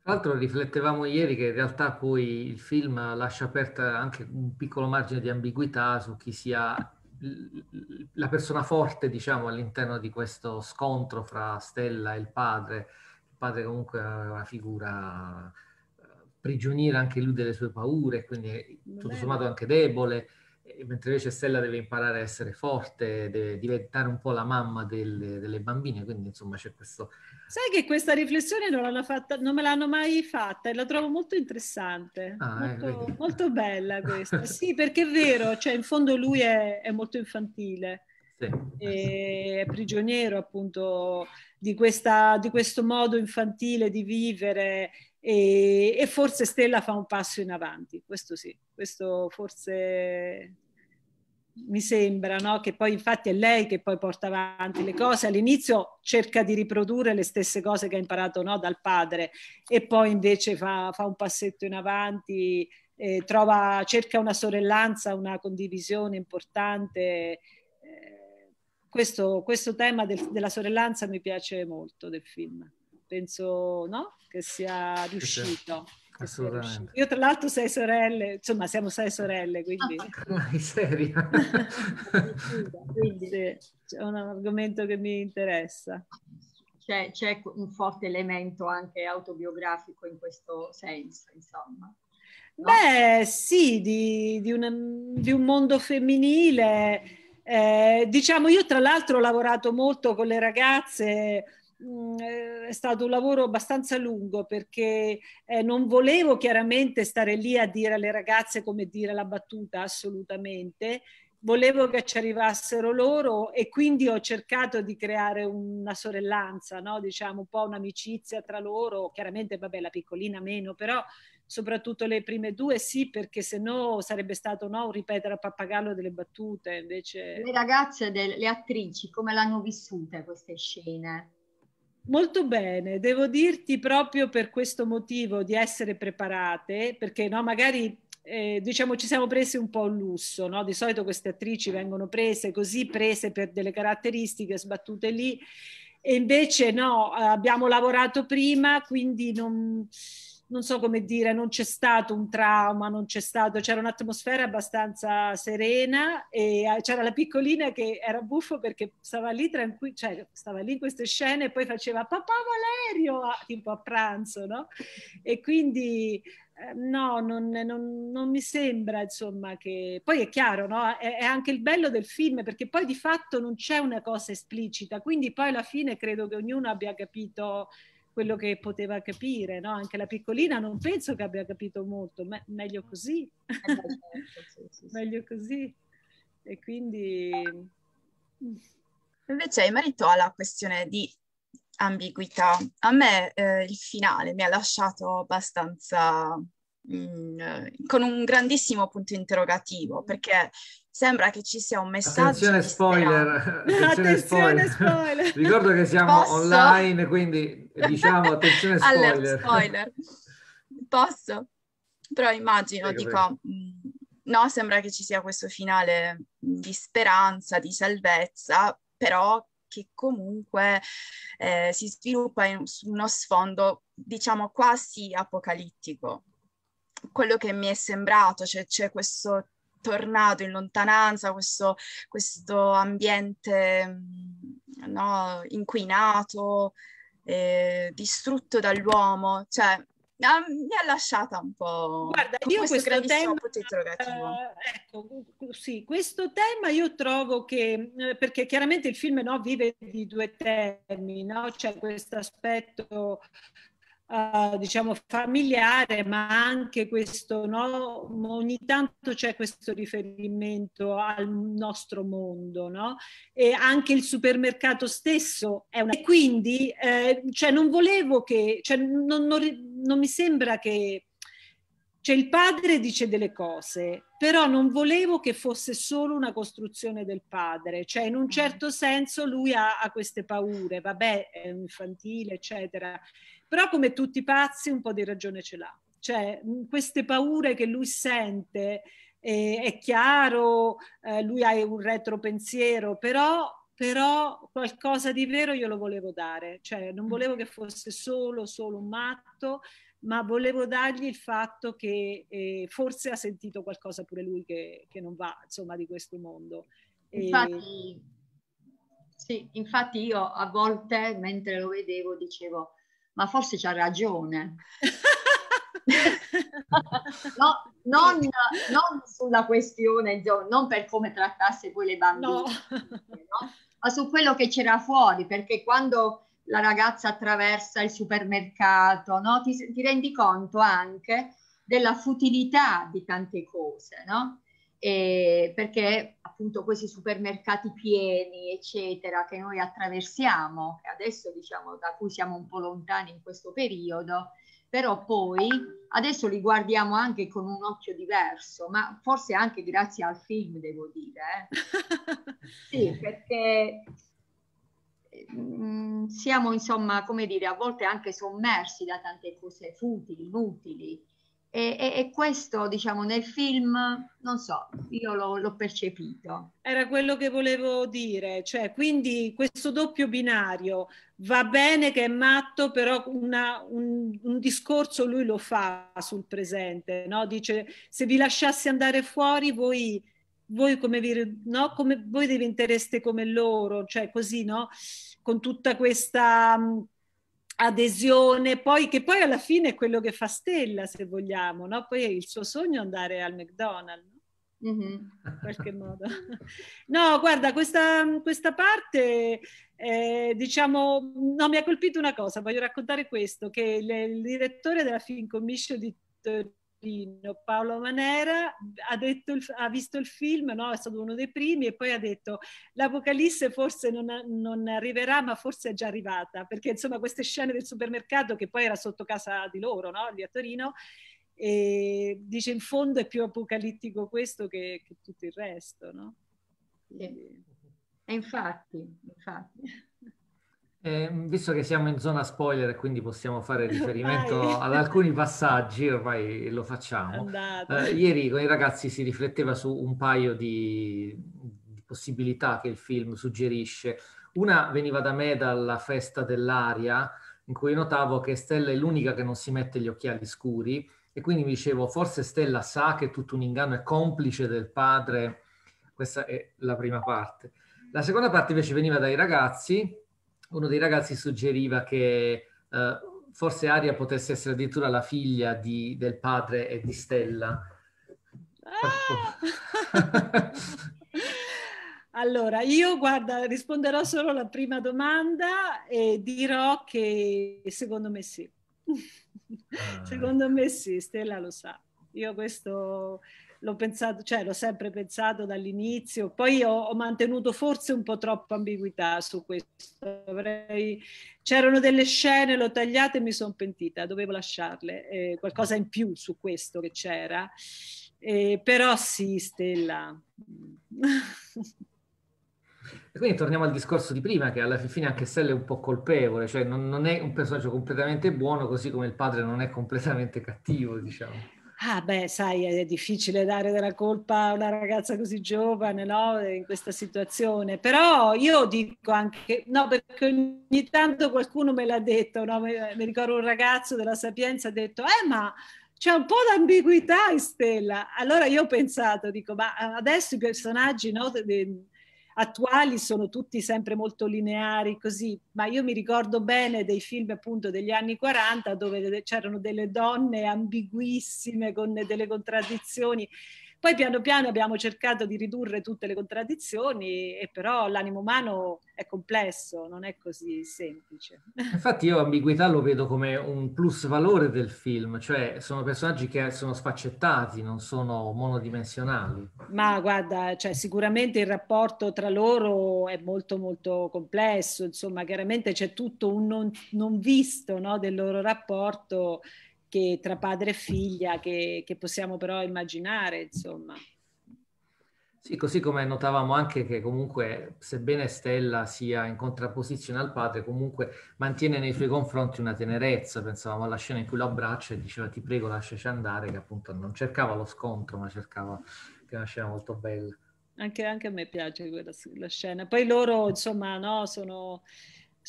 Tra l'altro riflettevamo ieri che in realtà poi il film lascia aperta anche un piccolo margine di ambiguità su chi sia la persona forte, diciamo, all'interno di questo scontro fra Stella e il padre. Il padre comunque è una figura eh, prigioniera anche lui delle sue paure, quindi tutto sommato anche debole mentre invece Stella deve imparare a essere forte, deve diventare un po' la mamma delle, delle bambine, quindi insomma c'è questo... Sai che questa riflessione non, fatta, non, me l'hanno mai fatta e la trovo molto interessante, ah, molto, eh, molto, bella [laughs] questa. sì, perché è vero, cioè in fondo lui è, è molto infantile. Sì. Eh è prigioniero appunto di, questa, di questo modo infantile di vivere e, e, forse Stella fa un passo in avanti, questo sì, questo forse mi sembra, no? che poi infatti è lei che poi porta avanti le cose, all'inizio cerca di riprodurre le stesse cose che ha imparato no? dal padre e poi invece fa, fa un passetto in avanti, eh, trova, cerca una sorellanza, una condivisione importante. Eh, questo, questo tema del, della sorellanza mi piace molto del film penso no? che sia riuscito. Assolutamente. Io tra l'altro sei sorelle, insomma siamo sei sorelle, quindi... Ah, [laughs] seria? [laughs] quindi sì, è un argomento che mi interessa. C'è, c'è un forte elemento anche autobiografico in questo senso, insomma. No? Beh, sì, di, di, una, di, un mondo femminile. Eh, diciamo, io tra l'altro ho lavorato molto con le ragazze Mm, eh, è stato un lavoro abbastanza lungo perché eh, non volevo chiaramente stare lì a dire alle ragazze come dire la battuta, assolutamente. Volevo che ci arrivassero loro e quindi ho cercato di creare una sorellanza, no? diciamo un po' un'amicizia tra loro, chiaramente vabbè la piccolina meno, però soprattutto le prime due sì perché se no sarebbe stato no ripetere a pappagallo delle battute invece le ragazze le attrici come l'hanno vissuta queste scene Molto bene, devo dirti proprio per questo motivo di essere preparate, perché no, magari eh, diciamo ci siamo prese un po' un lusso, no? di solito queste attrici vengono prese così, prese per delle caratteristiche sbattute lì, e invece no, abbiamo lavorato prima, quindi non non so come dire, non c'è stato un trauma, non c'è stato, c'era un'atmosfera abbastanza serena e eh, c'era la piccolina che era buffo perché stava lì tranquilla, cioè stava lì in queste scene e poi faceva papà Valerio, a, tipo a pranzo, no? E quindi eh, no, non, non, non, mi sembra, insomma, che... Poi è chiaro, no? È, è, anche il bello del film, perché poi di fatto non c'è una cosa esplicita, quindi poi alla fine credo che ognuno abbia capito quello che poteva capire, no? Anche la piccolina non penso che abbia capito molto, ma meglio così. Eh, certo, meglio così. E quindi... Invece hai merito alla questione di ambiguità. A me eh, il finale mi ha lasciato abbastanza mh, mm, eh, con un grandissimo punto interrogativo mm. perché sembra che ci sia un messaggio. Attenzione spoiler! [laughs] Attenzione, attenzione spoiler. spoiler. Ricordo che siamo Posso? online, quindi diciamo, attenzione [laughs] spoiler. Alert, spoiler. Posso? Però immagino, prego, dico, prego. Mm, no, sembra che ci sia questo finale di speranza, di salvezza, però che comunque eh, si sviluppa in, uno sfondo, diciamo, quasi apocalittico. Quello che mi è sembrato, cioè c'è questo tornato in lontananza, questo, questo ambiente mm, no, inquinato, eh, distrutto dall'uomo, cioè um, mi ha lasciata un po' Guarda, io questo, questo tema, Uh, ecco, sì, questo tema io trovo che, eh, perché chiaramente il film no, vive di due temi, no? c'è questo aspetto uh, diciamo familiare, ma anche questo, no? ogni tanto c'è questo riferimento al nostro mondo, no? e anche il supermercato stesso è una... E quindi eh, cioè non volevo che, cioè non, non, non mi sembra che cioè il padre dice delle cose, però non volevo che fosse solo una costruzione del padre, cioè in un mm. certo senso lui ha, ha queste paure, vabbè, è infantile, eccetera. Però come tutti i pazzi un po' di ragione ce l'ha. Cioè mm, queste paure che lui sente, eh, è chiaro, eh, lui ha un retropensiero, però però qualcosa di vero io lo volevo dare, cioè non mm. volevo che fosse solo, solo un matto, ma volevo dargli il fatto che eh, forse ha sentito qualcosa pure lui che, che, non va, insomma, di questo mondo. Infatti, e... sì, infatti io a volte mentre lo vedevo dicevo, ma forse c'ha ragione. [laughs] no, non, non, sulla questione, non per come trattasse poi le bambine, no. no? ma su quello che c'era fuori, perché quando la ragazza attraversa il supermercato, no? ti, ti rendi conto anche della futilità di tante cose, no? eh, perché appunto questi supermercati pieni, eccetera, che noi attraversiamo, che adesso diciamo da cui siamo un po' lontani in questo periodo, però poi adesso li guardiamo anche con un occhio diverso, ma forse anche grazie al film, devo dire. Eh? [laughs] sì, perché mm, siamo insomma, come dire, a volte anche sommersi da tante cose futili, inutili, e, e, e, questo, diciamo, nel film, non so, io l'ho, l'ho, percepito. Era quello che volevo dire, cioè, quindi questo doppio binario va bene che è matto, però una, un, un, discorso lui lo fa sul presente, no? Dice, se vi lasciassi andare fuori, voi, voi, come vi, no? come, voi diventereste come loro, cioè così, no? Con tutta questa... Mh, adesione, poi, che poi alla fine è quello che fa Stella, se vogliamo, no? Poi il suo sogno è andare al McDonald's. Mm-hmm. In qualche modo. No, guarda, questa, questa parte, eh, diciamo, no, mi ha colpito una cosa, voglio raccontare questo, che le, il direttore della Film Commission di eh, Lino, Paolo Manera ha, detto, ha, visto il film, no? è stato uno dei primi, e poi ha detto l'Apocalisse forse non, non, arriverà, ma forse è già arrivata, perché insomma queste scene del supermercato, che poi era sotto casa di loro, no? lì a Torino, e dice in fondo è più apocalittico questo che, che tutto il resto. No? Sì. E infatti, infatti. Eh, visto che siamo in zona spoiler, quindi possiamo fare [laughs] riferimento ad alcuni passaggi, ormai lo facciamo. Eh, ieri con i ragazzi si rifletteva su un paio di, di, possibilità che il film suggerisce. Una veniva da me dalla festa dell'aria, in cui notavo che Stella è l'unica che non si mette gli occhiali scuri e quindi mi dicevo, forse Stella sa che è tutto un inganno, è complice del padre. Questa è la prima parte. La seconda parte invece veniva dai ragazzi uno dei ragazzi suggeriva che eh, forse Aria potesse essere addirittura la figlia di, del padre e di Stella. Ah! [laughs] allora, io guarda, risponderò solo alla prima domanda e dirò che secondo me sì. Ah. secondo me sì, Stella lo sa. Io questo l'ho pensato, cioè l'ho sempre pensato dall'inizio, poi ho, ho mantenuto forse un po' troppa ambiguità su questo. Avrei... C'erano delle scene, l'ho tagliata e mi sono pentita, dovevo lasciarle, eh, qualcosa in più su questo che c'era. Eh, però sì, Stella. E quindi torniamo al discorso di prima, che alla fine anche Stella è un po' colpevole, cioè non, non, è un personaggio completamente buono, così come il padre non è completamente cattivo, diciamo ah beh, sai, è difficile dare della colpa a una ragazza così giovane, no? In questa situazione. Però io dico anche, no, perché ogni tanto qualcuno me l'ha detto, no? Mi ricordo un ragazzo della Sapienza ha detto, eh ma c'è un po' d'ambiguità in Stella. Allora io ho pensato, dico, ma eh, adesso i personaggi, no? De, de, attuali sono tutti sempre molto lineari così, ma io mi ricordo bene dei film appunto degli anni 40 dove c'erano delle donne ambiguissime con delle contraddizioni poi piano piano abbiamo cercato di ridurre tutte le contraddizioni, e però l'animo umano è complesso, non è così semplice. [laughs] Infatti io ambiguità lo vedo come un plus valore del film, cioè sono personaggi che sono sfaccettati, non sono monodimensionali. Ma guarda, cioè, sicuramente il rapporto tra loro è molto molto complesso, insomma chiaramente c'è tutto un non, non visto no, del loro rapporto che tra padre e figlia che, che possiamo però immaginare, insomma. Sì, così come notavamo anche che comunque, sebbene Stella sia in contrapposizione al padre, comunque mantiene nei suoi confronti una tenerezza. Pensavamo alla scena in cui lo abbraccia e diceva ti prego lasciaci andare, che appunto non cercava lo scontro, ma cercava che è una scena molto bella. Anche, anche a me piace quella, scena. Poi loro, insomma, no, sono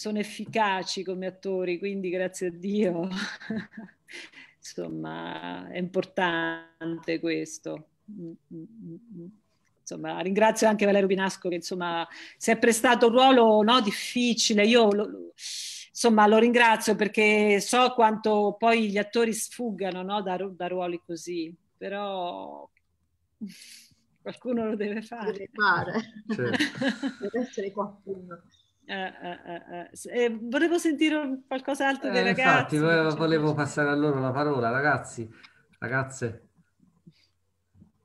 sono efficaci come attori, quindi grazie a Dio. [laughs] Insomma, è importante questo. Mm, mm, mm, insomma, ringrazio anche Valerio Pinasco che insomma si è prestato un ruolo no, difficile. Io lo, insomma, lo ringrazio perché so quanto poi gli attori sfuggano no, da, da ruoli così, però qualcuno lo deve fare. Deve fare. Certo. [laughs] deve essere qualcuno. Uh, uh, uh, volevo sentire qualcos'altro eh, dei ragazzi. Infatti, volevo, volevo passare a loro la parola, ragazzi, ragazze.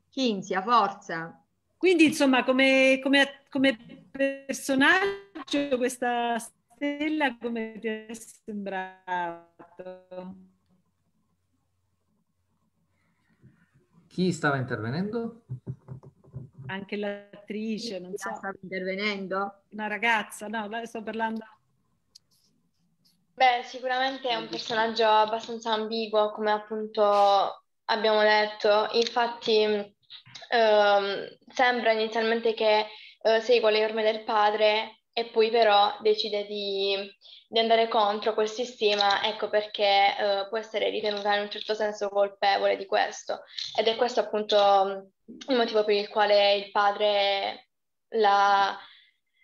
Kinzia, forza. Quindi, insomma, come, come, come personaggio questa stella, come ti è sembrato? Chi stava intervenendo? anche l'attrice, non so. Stava intervenendo? Una ragazza, no, sto parlando. Beh, sicuramente è un personaggio abbastanza ambiguo, come appunto abbiamo detto. Infatti, ehm, sembra inizialmente che eh, segua le orme del padre, e poi però decide di, di andare contro quel sistema, ecco perché eh, può essere ritenuta in un certo senso colpevole di questo. Ed è questo appunto mm, il motivo per il quale il padre la,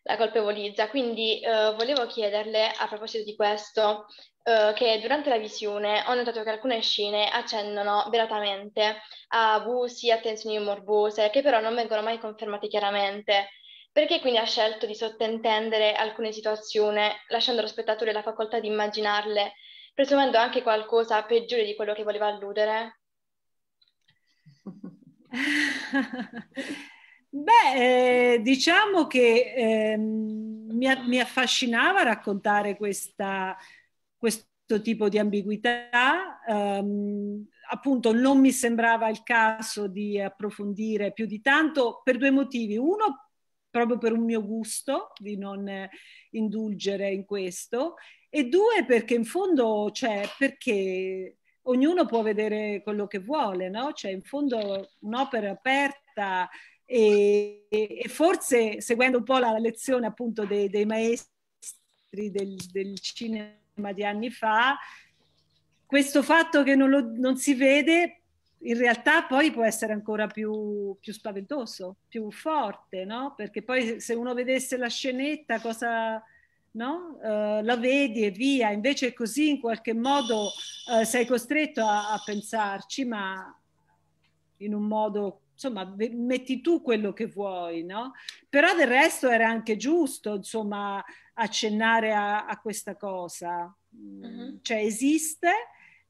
la colpevolizza. Quindi eh, volevo chiederle a proposito di questo eh, che durante la visione ho notato che alcune scene accendono velatamente a abusi, attenzioni morbose, che però non vengono mai confermate chiaramente. Perché quindi ha scelto di sottintendere alcune situazioni, lasciando allo spettatore la facoltà di immaginarle, presumendo anche qualcosa peggiore di quello che voleva alludere? [laughs] Beh, eh, diciamo che eh, mi, mi, affascinava raccontare questa, questo tipo di ambiguità. Um, appunto, non mi sembrava il caso di approfondire più di tanto per due motivi. Uno, proprio per un mio gusto di non indulgere in questo e due perché in fondo cioè perché ognuno può vedere quello che vuole no cioè in fondo un'opera aperta e, e forse seguendo un po' la lezione appunto dei, dei maestri del, del, cinema di anni fa questo fatto che non, lo, non si vede in realtà poi può essere ancora più, più spaventoso, più forte, no? Perché poi se uno vedesse la scenetta, cosa, no? Uh, la vedi e via, invece così in qualche modo uh, sei costretto a, a, pensarci, ma in un modo, insomma, metti tu quello che vuoi, no? Però del resto era anche giusto, insomma, accennare a, a questa cosa. Mm, mm-hmm. Cioè esiste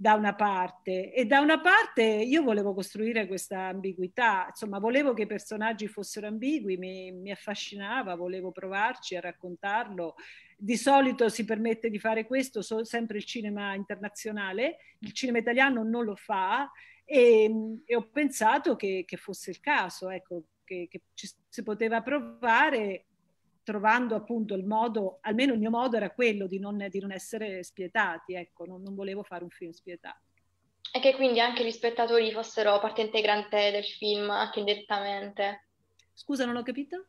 da una parte e da una parte io volevo costruire questa ambiguità, insomma volevo che i personaggi fossero ambigui, mi, mi, affascinava, volevo provarci a raccontarlo. Di solito si permette di fare questo so, sempre il cinema internazionale, il cinema italiano non lo fa e, ehm, e ho pensato che, che, fosse il caso, ecco, che, che ci si poteva provare trovando appunto il modo, almeno il mio modo era quello di non, di non essere spietati, ecco, non, non, volevo fare un film spietato. E che quindi anche gli spettatori fossero parte integrante del film, anche indirettamente. Scusa, non ho capito?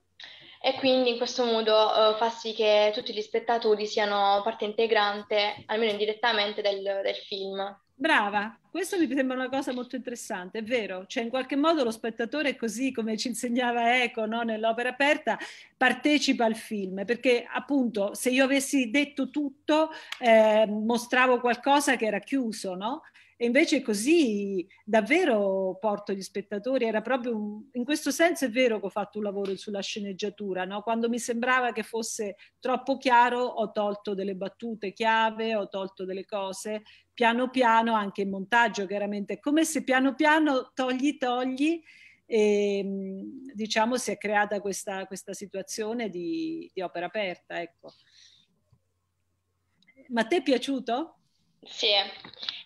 E quindi in questo modo uh, fa sì che tutti gli spettatori siano parte integrante, almeno indirettamente, del, del film. Brava, questo mi sembra una cosa molto interessante, è vero, cioè in qualche modo lo spettatore, così come ci insegnava Eco no? nell'opera aperta, partecipa al film, perché appunto se io avessi detto tutto eh, mostravo qualcosa che era chiuso, no? E invece così davvero porto gli spettatori, era proprio un... in questo senso è vero che ho fatto un lavoro sulla sceneggiatura, no? quando mi sembrava che fosse troppo chiaro ho tolto delle battute chiave, ho tolto delle cose piano piano anche in montaggio chiaramente, come se piano piano togli togli e ehm, diciamo si è creata questa, questa situazione di, di opera aperta. Ecco. Ma a te è piaciuto? Sì,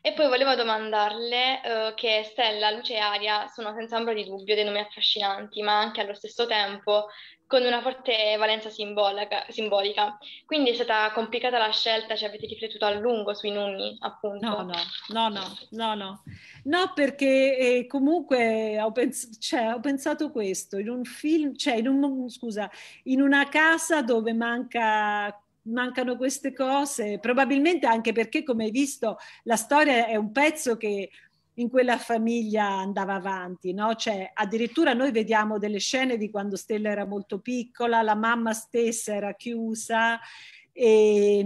e poi volevo domandarle eh, che Stella, Luce e Aria sono senza ombra di dubbio dei nomi affascinanti, ma anche allo stesso tempo con una forte valenza simbolica. Quindi è stata complicata la scelta, ci avete riflettuto a lungo sui nomi, appunto. No, no, no, no, no, no. no perché eh, comunque ho, pens- cioè, ho, pensato questo, in un film, cioè in un, scusa, in una casa dove manca mancano queste cose, probabilmente anche perché, come hai visto, la storia è un pezzo che in quella famiglia andava avanti, no? Cioè, addirittura noi vediamo delle scene di quando Stella era molto piccola, la mamma stessa era chiusa. E,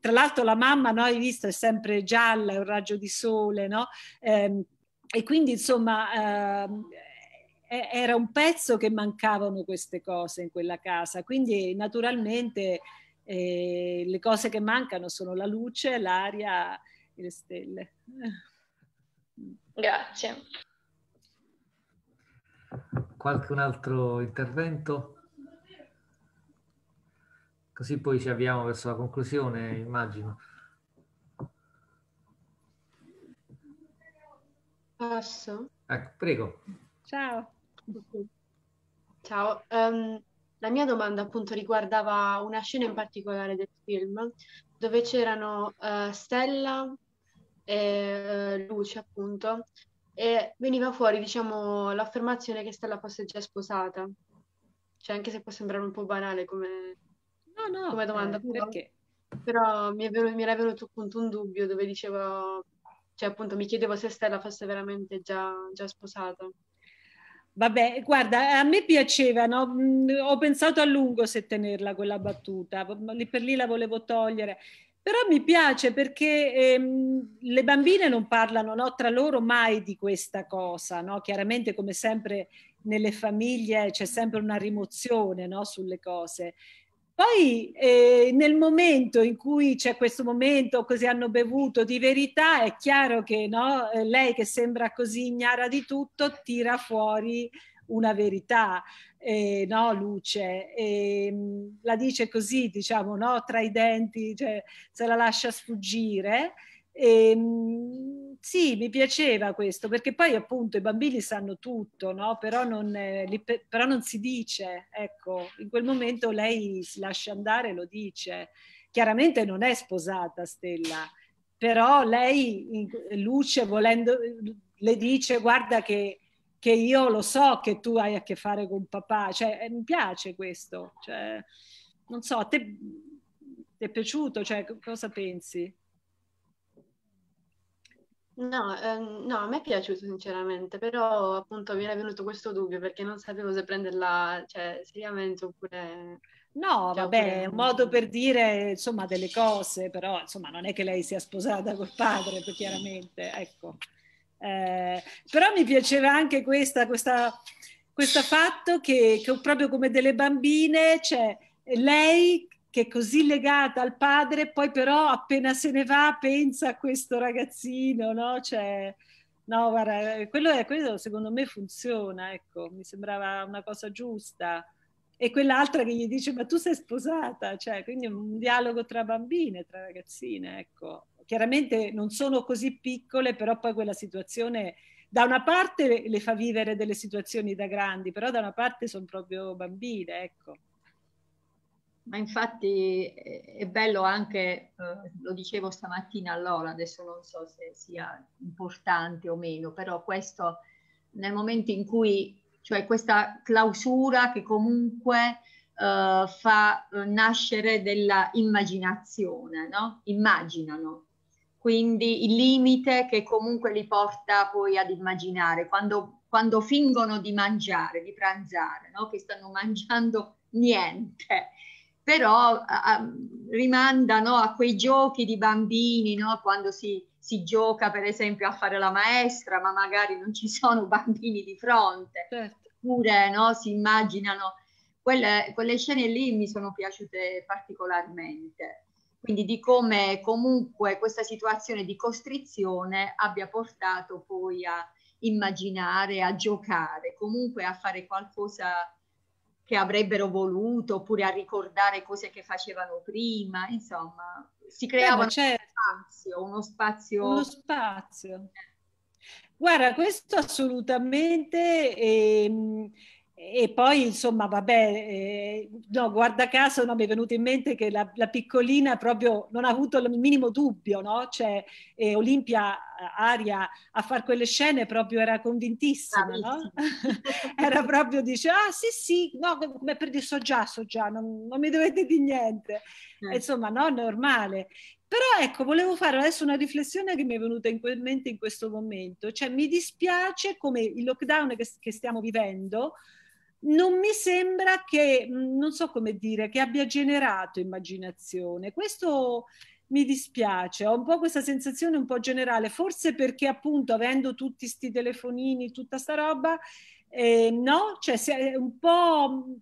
tra l'altro la mamma, no, hai visto, è sempre gialla, è un raggio di sole, no? e, ehm, e quindi, insomma, eh, era un pezzo che mancavano queste cose in quella casa. Quindi, naturalmente, e le cose che mancano sono la luce, l'aria e le stelle. Grazie. Qualche un altro intervento? Così poi ci avviamo verso la conclusione, immagino. Posso? Ecco, prego. Ciao. Ciao. Um... La mia domanda appunto riguardava una scena in particolare del film dove c'erano uh, Stella e uh, Luce appunto e veniva fuori diciamo l'affermazione che Stella fosse già sposata. Cioè anche se può sembrare un po' banale come, no, no, come domanda. Eh, però, però mi, vero, mi, era venuto appunto un dubbio dove dicevo, cioè appunto mi chiedevo se Stella fosse veramente già, già sposata. Vabbè, guarda, a me piaceva, no? Mm, ho pensato a lungo se tenerla quella battuta, lì per lì la volevo togliere, però mi piace perché ehm, le bambine non parlano no, tra loro mai di questa cosa, no? chiaramente come sempre nelle famiglie c'è sempre una rimozione no, sulle cose, poi eh, nel momento in cui c'è questo momento così hanno bevuto di verità, è chiaro che no, eh, lei che sembra così ignara di tutto tira fuori una verità, eh, no, luce, eh, la dice così, diciamo, no, tra i denti, cioè, se la lascia sfuggire. E, ehm, sì, mi piaceva questo, perché poi appunto i bambini sanno tutto, no? però, non, eh, però, non, si dice, ecco, in quel momento lei si lascia andare e lo dice. Chiaramente non è sposata Stella, però lei, in, Luce, volendo, le dice guarda che, che, io lo so che tu hai a che fare con papà, cioè eh, mi piace questo, cioè, non so, a te ti è piaciuto, cioè cosa pensi? No, ehm, no, a me è piaciuto sinceramente, però appunto mi era venuto questo dubbio perché non sapevo se prenderla, cioè, seriamente oppure... No, cioè, vabbè, oppure... è un modo per dire, insomma, delle cose, però, insomma, non è che lei sia sposata col padre, chiaramente, ecco. Eh, però mi piaceva anche questa, questa, questo fatto che, che proprio come delle bambine, cioè, lei che è così legata al padre, poi però appena se ne va pensa a questo ragazzino, no? Cioè, no, guarda, quello, è, quello secondo me funziona, ecco, mi sembrava una cosa giusta. E quell'altra che gli dice, ma tu sei sposata, cioè, quindi un dialogo tra bambine, tra ragazzine, ecco. Chiaramente non sono così piccole, però poi quella situazione da una parte le fa vivere delle situazioni da grandi, però da una parte sono proprio bambine, ecco ma infatti eh, è bello anche, eh, lo dicevo stamattina allora, adesso non so se sia importante o meno, però questo nel momento in cui, cioè questa clausura che comunque eh, fa eh, nascere della immaginazione, no? Immaginano. Quindi il limite che comunque li porta poi ad immaginare, quando, quando fingono di mangiare, di pranzare, no? che stanno [laughs] mangiando niente però a, rimandano a quei giochi di bambini, no? quando si, si, gioca per esempio a fare la maestra, ma magari non ci [laughs] sono bambini di fronte, certo. oppure no? si immaginano, quelle, quelle, scene lì mi sono piaciute particolarmente, quindi di come comunque questa situazione di costrizione abbia portato poi a immaginare, a giocare, comunque a fare qualcosa che avrebbero voluto oppure a ricordare cose che facevano prima, insomma, si creava Beh, uno certo. spazio, uno spazio. Uno spazio. Guarda, questo assolutamente. Ehm e poi insomma vabbè eh, no, guarda caso no, mi è venuto in mente che la, la, piccolina proprio non ha avuto il minimo dubbio no? cioè eh, Olimpia Aria a fare quelle scene proprio era convintissima no? [laughs] era proprio dice ah sì sì no come per dire so già so già non, non mi dovete dire niente eh. insomma no normale però ecco, volevo fare adesso una riflessione che mi è venuta in mente in questo momento, cioè mi dispiace come il lockdown che, che stiamo vivendo, non mi sembra che, mm, non so come dire, che abbia generato immaginazione. Questo mi dispiace, ho un po' questa sensazione un po' generale, forse perché appunto avendo tutti questi telefonini, tutta sta roba, eh, no? Cioè è un po' mm,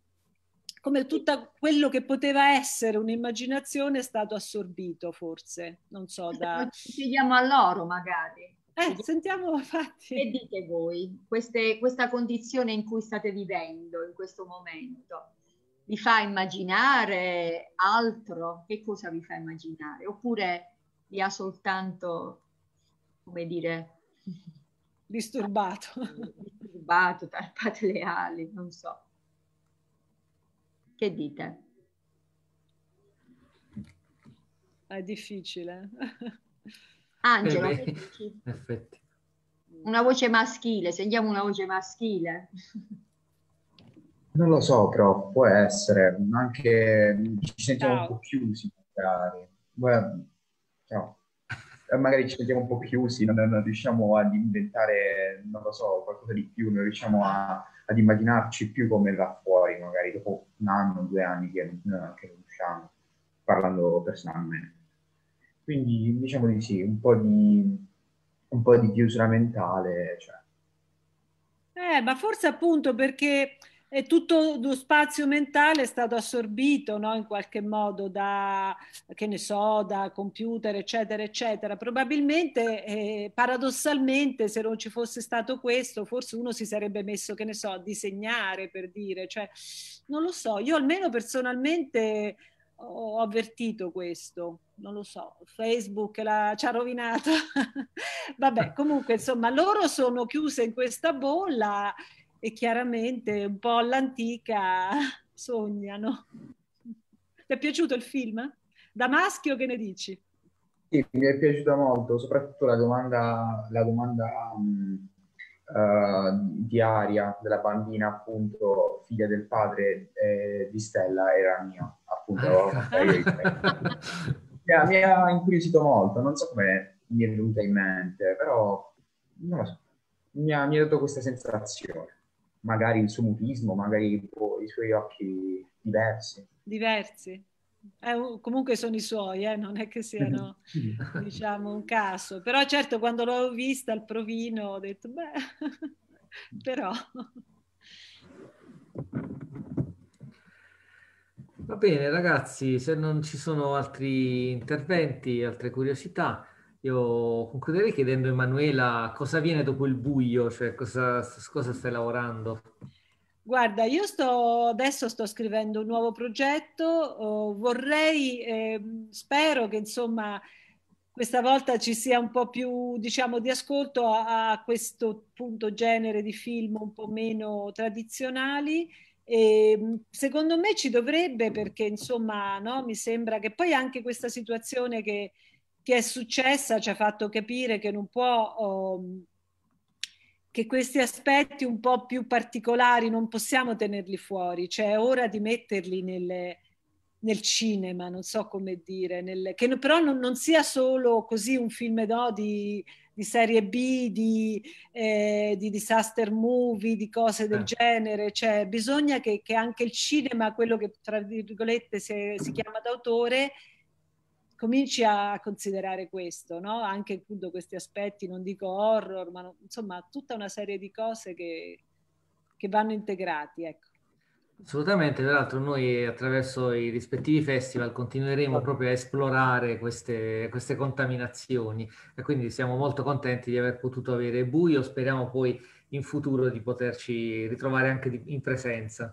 come tutto quello che poteva essere un'immaginazione è stato assorbito forse, non so da... Ci chiediamo all'oro magari. Eh, sentiamo [laughs] fatti. Che dite voi? Queste, questa condizione in cui state vivendo in questo momento vi fa immaginare altro? Che cosa vi fa immaginare? Oppure vi ha soltanto, come dire, [laughs] disturbato? Disturbato, tarpate le ali, non so. Che dite? È difficile. [laughs] Angelo. Eh effetti. Una voce maschile, sentiamo una voce maschile. Non lo so, però può essere, anche ci sentiamo Ciao. un po' chiusi magari. Beh, no. Eh, magari ci sentiamo un po' chiusi, non, non, riusciamo ad inventare, non lo so, qualcosa di più, non riusciamo a, ad immaginarci più come là fuori, magari dopo un anno, due anni che, eh, che non usciamo, parlando personalmente. Quindi diciamo di sì, un po' di, un po di chiusura mentale. Cioè. Eh, ma forse appunto perché eh, tutto lo spazio mentale è stato assorbito no? in qualche modo da, che ne so, da computer, eccetera, eccetera. Probabilmente, eh, paradossalmente, se non ci fosse stato questo, forse uno si sarebbe messo, che ne so, a disegnare per dire, cioè, non lo so, io almeno personalmente ho avvertito questo non lo so, Facebook la, ci ha rovinato. [laughs] Vabbè, comunque, insomma, loro sono chiuse in questa bolla e chiaramente un po' all'antica [laughs] sognano. Ti è piaciuto il film? Da maschio che ne dici? Sì, mi è piaciuta molto, soprattutto la domanda, la domanda um, uh, di Aria, della bambina appunto figlia del padre eh, di Stella, era mia appunto. Ah, ecco. [laughs] yeah, cioè, mi ha incuriosito molto, non so come mi è venuta in mente, però non lo so, mi ha, mi ha dato questa sensazione. Magari il suo mutismo, magari boh, i suoi occhi diversi. Diversi. Eh, comunque sono i suoi, eh? non è che siano [laughs] diciamo, un caso. Però certo quando l'ho vista al provino ho detto, beh, [laughs] però... Va bene, ragazzi, se non ci sono altri interventi, altre curiosità, io concluderei chiedendo a Emanuela cosa viene dopo il buio, cioè cosa, cosa stai lavorando. Guarda, io sto, adesso sto scrivendo un nuovo progetto, oh, vorrei, eh, spero che insomma questa volta ci sia un po' più diciamo di ascolto a, a questo appunto genere di film un po' meno tradizionali e ehm, secondo me ci dovrebbe perché insomma no, mi sembra che poi anche questa situazione che, che è successa ci ha fatto capire che non può oh, che questi aspetti un po' più particolari non possiamo tenerli fuori, cioè è ora di metterli nelle, nel cinema, non so come dire, nel, che però non, non, sia solo così un film no, di, di serie B, di, eh, di disaster movie, di cose del eh. genere, cioè bisogna che, che, anche il cinema, quello che tra virgolette si, si mm. chiama d'autore, cominci a considerare questo, no? anche appunto questi aspetti, non dico horror, ma no, insomma tutta una serie di cose che, che vanno integrati. Ecco. Assolutamente, tra l'altro noi attraverso i rispettivi festival continueremo certo. proprio a esplorare queste, queste contaminazioni e quindi siamo molto contenti di aver potuto avere buio, speriamo poi in futuro di poterci ritrovare anche di, in presenza.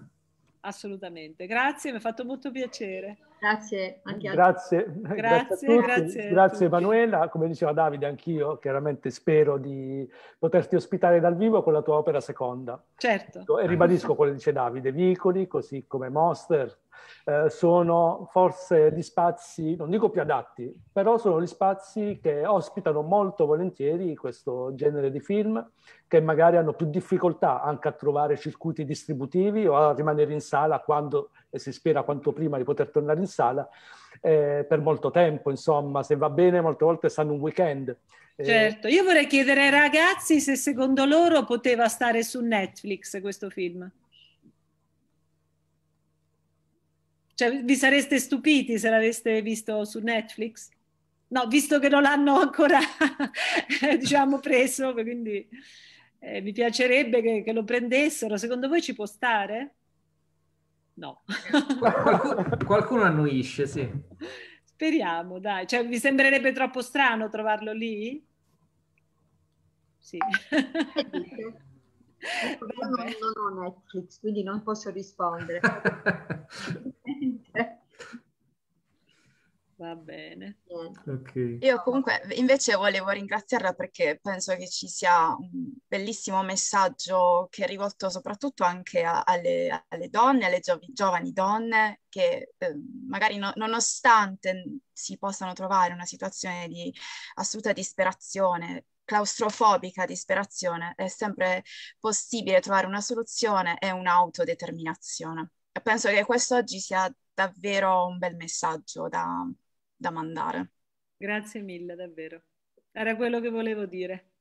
Assolutamente, grazie, mi ha fatto molto piacere. Grazie, anche a grazie, grazie, grazie, a grazie, grazie Emanuela. Come diceva Davide, anch'io chiaramente spero di poterti ospitare dal vivo con la tua opera seconda. Certo. E ribadisco quello che dice Davide, vicoli, così come Monster, eh, sono forse gli spazi, non dico più adatti, però sono gli spazi che ospitano molto volentieri questo genere di film, che magari hanno più difficoltà anche a trovare circuiti distributivi o a rimanere in sala quando e si spera quanto prima di poter tornare in sala eh, per molto tempo, insomma, se va bene molte volte stanno un weekend. Eh, certo, io vorrei chiedere ai ragazzi se secondo loro poteva stare su Netflix questo film. Cioè, vi sareste stupiti se l'aveste visto su Netflix? No, visto che non l'hanno ancora, [laughs] diciamo, preso, quindi eh, mi piacerebbe che, che lo prendessero. Secondo voi ci può stare? No. qualcuno, qualcuno annuisce, sì. Speriamo, dai. Cioè, vi sembrerebbe troppo strano trovarlo lì? Sì. Non, non ho Netflix, quindi non posso rispondere. [laughs] Va bene. Okay. Io comunque invece volevo ringraziarla perché penso che ci sia un bellissimo messaggio che è rivolto soprattutto anche a, alle, alle, donne, alle giovi, giovani donne che eh, magari no, nonostante si possano trovare in una situazione di assoluta disperazione claustrofobica disperazione è sempre possibile trovare una soluzione e un'autodeterminazione. penso che questo oggi sia davvero un bel messaggio da, da mandare. Grazie mille, davvero. Era quello che volevo dire.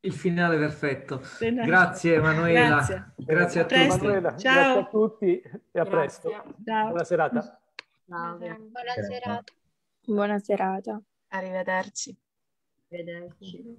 Il finale perfetto. Grazie Emanuela. Grazie, grazie a presto. tutti. Manuela, Ciao. a tutti e a grazie. presto. Ciao. Buona serata. Ciao. Buona serata. Buona serata. Arrivederci. Verdade. Uhum.